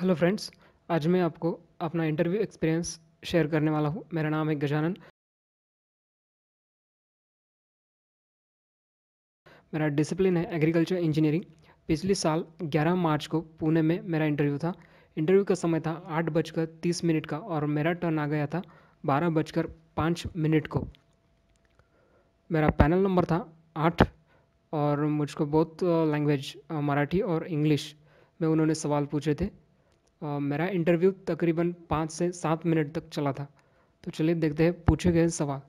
hello friends आज मैं आपको अपना इंटरव्यू एक्सपीरियंस शेयर करने वाला हूँ मेरा नाम है गजानन मेरा डिसिप्लिन है एग्रीकल्चर इंजीनियरिंग पिछले साल 11 मार्च को पुणे में मेरा इंटरव्यू था इंटरव्यू का समय था आठ बजकर तीस मिनट का और मेरा टर्न आ गया था बारह बजकर पाँच मिनट को मेरा पैनल नंबर था आठ और मुझको बहुत लैंग्वेज मराठी और इंग्लिश में उन्होंने सवाल पूछे थे मेरा इंटरव्यू तकरीबन पाँच से सात मिनट तक चला था तो चलिए देखते हैं पूछे गए सवाल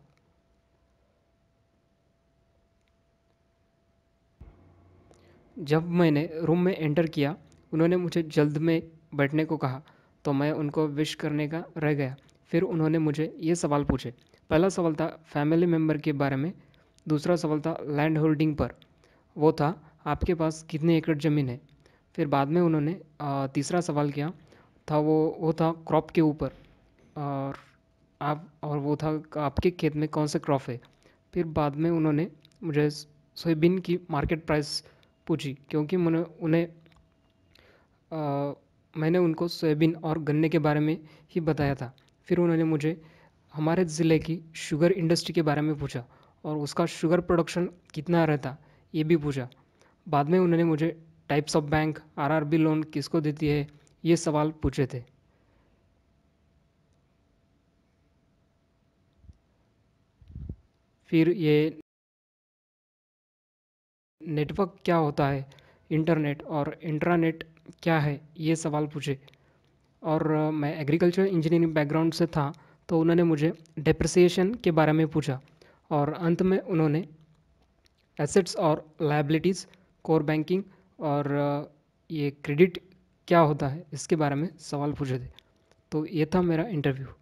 जब मैंने रूम में एंटर किया उन्होंने मुझे जल्द में बैठने को कहा तो मैं उनको विश करने का रह गया फिर उन्होंने मुझे ये सवाल पूछे पहला सवाल था फैमिली मेम्बर के बारे में दूसरा सवाल था लैंड होल्डिंग पर वो था आपके पास कितने एकड़ ज़मीन है फिर बाद में उन्होंने तीसरा सवाल किया था वो वो था क्रॉप के ऊपर और आप और वो था आपके खेत में कौन सा क्रॉप है फिर बाद में उन्होंने मुझे सोयाबीन की मार्केट प्राइस पूछी क्योंकि मैंने उन्हें मैंने उनको सोयाबीन और गन्ने के बारे में ही बताया था फिर उन्होंने मुझे हमारे ज़िले की शुगर इंडस्ट्री के बारे में पूछा और उसका शुगर प्रोडक्शन कितना रहता ये भी पूछा बाद में उन्होंने मुझे types of bank RRB loan किसको देती है ये सवाल पूछे थे फिर ये नेटवर्क क्या होता है इंटरनेट और इंट्रानेट क्या है ये सवाल पूछे और मैं एग्रीकल्चर इंजीनियरिंग बैकग्राउंड से था तो उन्होंने मुझे डिप्रिसिएशन के बारे में पूछा और अंत में उन्होंने एसेट्स और लाइबिलिटीज़ कोर बैंकिंग और ये क्रेडिट क्या होता है इसके बारे में सवाल पूछे थे तो ये था मेरा इंटरव्यू